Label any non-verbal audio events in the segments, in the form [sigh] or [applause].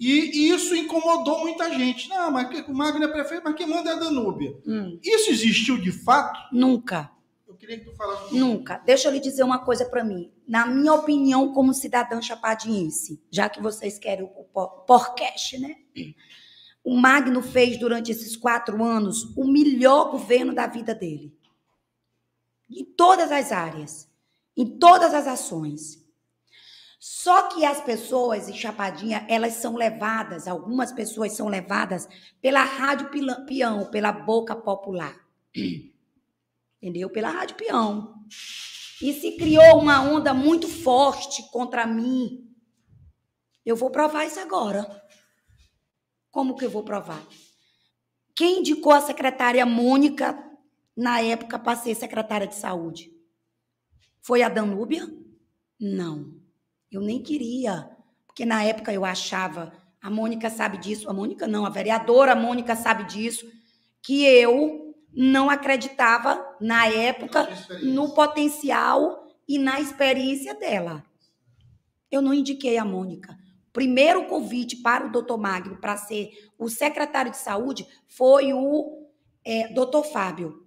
E, isso incomodou muita gente. Não, mas o Magno é prefeito, mas quem manda é a Danúbia. Hum. Isso existiu de fato? Nunca. Eu queria que tu falasse. Nunca. Deixa eu lhe dizer uma coisa para mim. Na minha opinião, como cidadã chapadiense, já que vocês querem o podcast, né? O Magno fez durante esses quatro anos o melhor governo da vida dele. Em todas as áreas, em todas as ações. Só que as pessoas em Chapadinha, elas são levadas, algumas pessoas são levadas pela rádio peão, pela boca popular. [clears throat] Entendeu? Pela rádio peão. E se criou uma onda muito forte contra mim. Eu vou provar isso agora. Como que eu vou provar? Quem indicou a secretária Mônica, na época, para ser secretária de saúde? Foi a Danúbia? Não. Eu nem queria, porque na época eu achava, a Mônica sabe disso, a Mônica não, a vereadora Mônica sabe disso, que eu não acreditava na época no potencial e na experiência dela. Eu não indiquei a Mônica. Primeiro convite para o doutor Magno para ser o secretário de saúde foi o é, doutor Fábio.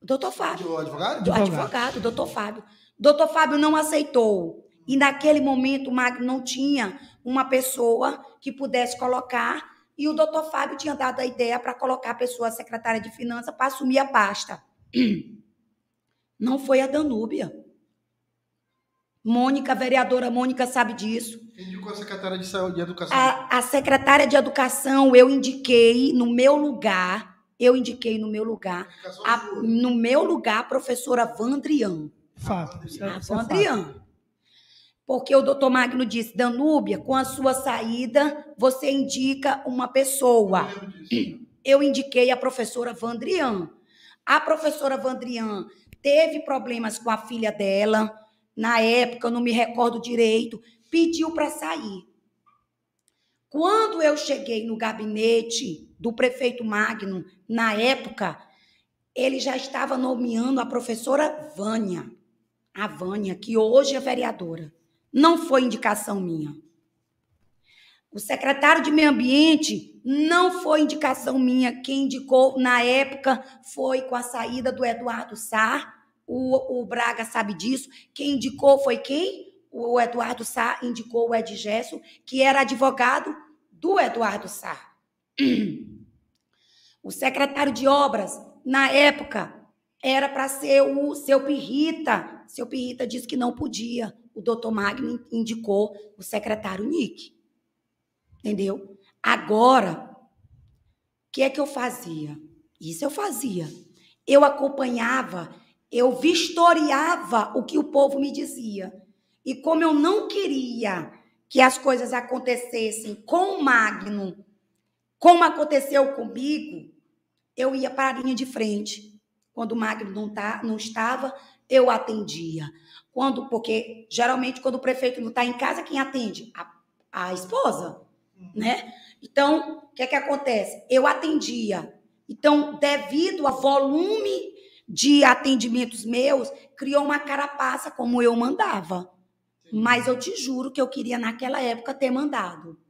Doutor Fábio. O advogado? O advogado, doutor Fábio. Doutor Fábio não aceitou. E naquele momento o Magno não tinha uma pessoa que pudesse colocar. E o doutor Fábio tinha dado a ideia para colocar a pessoa secretária de finanças para assumir a pasta. [clears throat] Não foi a Danúbia. Mônica, vereadora Mônica, sabe disso. Quem indicou a secretária de saúde e educação? A, a secretária de educação, eu indiquei no meu lugar, eu indiquei no meu lugar, a, no meu lugar, a professora Vandrian. Fato. Isso é, é então, Adriano. Porque o doutor Magno disse, Danúbia, com a sua saída, você indica uma pessoa. Eu indiquei a professora Vandrian. A professora Vandrian teve problemas com a filha dela. Na época, eu não me recordo direito. Pediu para sair. Quando eu cheguei no gabinete do prefeito Magno, na época, ele já estava nomeando a professora Vânia a Vânia, que hoje é vereadora. Não foi indicação minha. O secretário de Meio Ambiente não foi indicação minha. Quem indicou na época foi com a saída do Eduardo Sá. O, o Braga sabe disso. Quem indicou foi quem? O Eduardo Sá indicou o Ed Gesso, que era advogado do Eduardo Sá. [clears throat] O secretário de Obras, na época, era para ser o seu Pirrita. Seu Pirrita disse que não podia. O doutor Magno indicou o secretário Nick. Entendeu? Agora, o que é que eu fazia? Isso eu fazia. Eu acompanhava, eu vistoriava o que o povo me dizia. E como eu não queria que as coisas acontecessem com o Magno, como aconteceu comigo, eu ia para a linha de frente quando o Magno não, tá, não estava, eu atendia. Quando, porque geralmente quando o prefeito não está em casa, quem atende? A, a esposa, uhum. né? Então, o que é que acontece? Eu atendia. Então, devido ao volume de atendimentos meus, criou uma carapaça como eu mandava. Mas eu te juro que eu queria naquela época ter mandado.